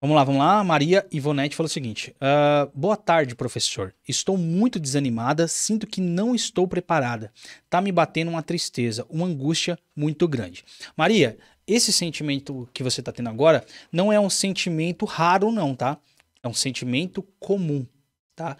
Vamos lá, vamos lá. Maria Ivonete falou o seguinte: uh, Boa tarde, professor. Estou muito desanimada, sinto que não estou preparada. Tá me batendo uma tristeza, uma angústia muito grande. Maria, esse sentimento que você está tendo agora não é um sentimento raro, não, tá? É um sentimento comum, tá?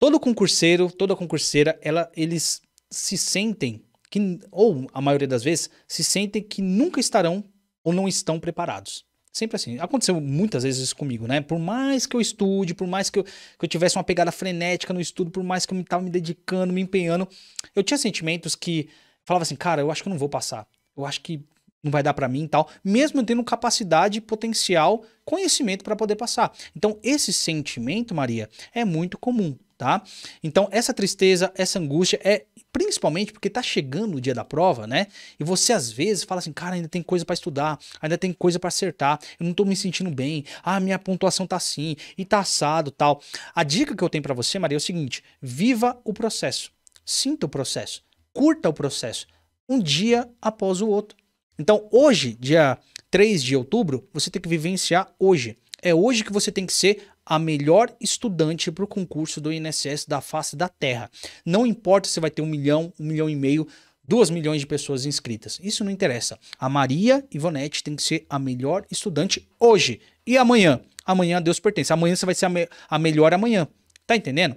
Todo concurseiro, toda concurseira, ela, eles se sentem que, ou a maioria das vezes, se sentem que nunca estarão ou não estão preparados. Sempre assim. Aconteceu muitas vezes isso comigo, né? Por mais que eu estude, por mais que eu, que eu tivesse uma pegada frenética no estudo, por mais que eu estava me, me dedicando, me empenhando, eu tinha sentimentos que falava assim, cara, eu acho que eu não vou passar. Eu acho que não vai dar para mim e tal, mesmo tendo capacidade, potencial, conhecimento para poder passar. Então, esse sentimento, Maria, é muito comum tá? Então, essa tristeza, essa angústia é principalmente porque tá chegando o dia da prova, né? E você às vezes fala assim, cara, ainda tem coisa para estudar, ainda tem coisa para acertar, eu não tô me sentindo bem, ah, minha pontuação tá assim e tá assado, tal. A dica que eu tenho para você, Maria, é o seguinte: viva o processo, sinta o processo, curta o processo, um dia após o outro. Então, hoje, dia 3 de outubro, você tem que vivenciar hoje. É hoje que você tem que ser a melhor estudante para o concurso do INSS da face da terra. Não importa se vai ter um milhão, um milhão e meio, duas milhões de pessoas inscritas. Isso não interessa. A Maria Ivonete tem que ser a melhor estudante hoje. E amanhã? Amanhã a Deus pertence. Amanhã você vai ser a, me a melhor amanhã. Tá entendendo?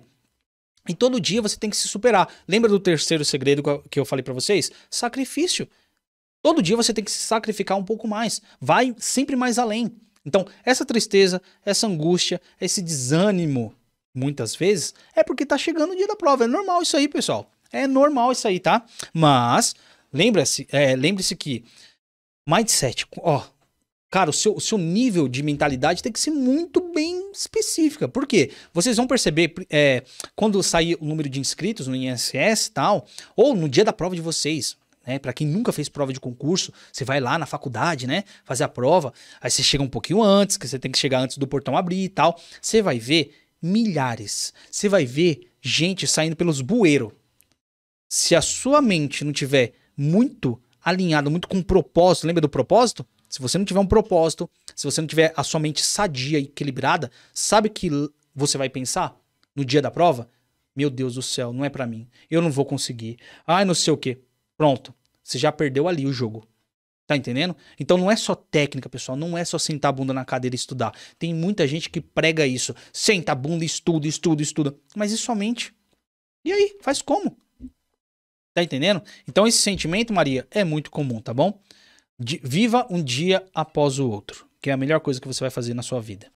E todo dia você tem que se superar. Lembra do terceiro segredo que eu falei para vocês? Sacrifício. Todo dia você tem que se sacrificar um pouco mais. Vai sempre mais além. Então, essa tristeza, essa angústia, esse desânimo, muitas vezes, é porque tá chegando o dia da prova. É normal isso aí, pessoal. É normal isso aí, tá? Mas, lembre se é, lembre-se que mindset, ó, Cara, o seu, o seu nível de mentalidade tem que ser muito bem específica. Por quê? Vocês vão perceber é, quando sair o número de inscritos no INSS e tal, ou no dia da prova de vocês né? Para quem nunca fez prova de concurso, você vai lá na faculdade, né? Fazer a prova, aí você chega um pouquinho antes, que você tem que chegar antes do portão abrir e tal. Você vai ver milhares. Você vai ver gente saindo pelos bueiros. Se a sua mente não tiver muito alinhada, muito com propósito, lembra do propósito? Se você não tiver um propósito, se você não tiver a sua mente sadia e equilibrada, sabe que você vai pensar no dia da prova? Meu Deus do céu, não é para mim. Eu não vou conseguir. Ai, não sei o quê. Pronto. Você já perdeu ali o jogo. Tá entendendo? Então não é só técnica, pessoal. Não é só sentar a bunda na cadeira e estudar. Tem muita gente que prega isso. Senta a bunda, estuda, estuda, estuda. Mas isso somente. E aí? Faz como? Tá entendendo? Então esse sentimento, Maria, é muito comum, tá bom? De, viva um dia após o outro, que é a melhor coisa que você vai fazer na sua vida.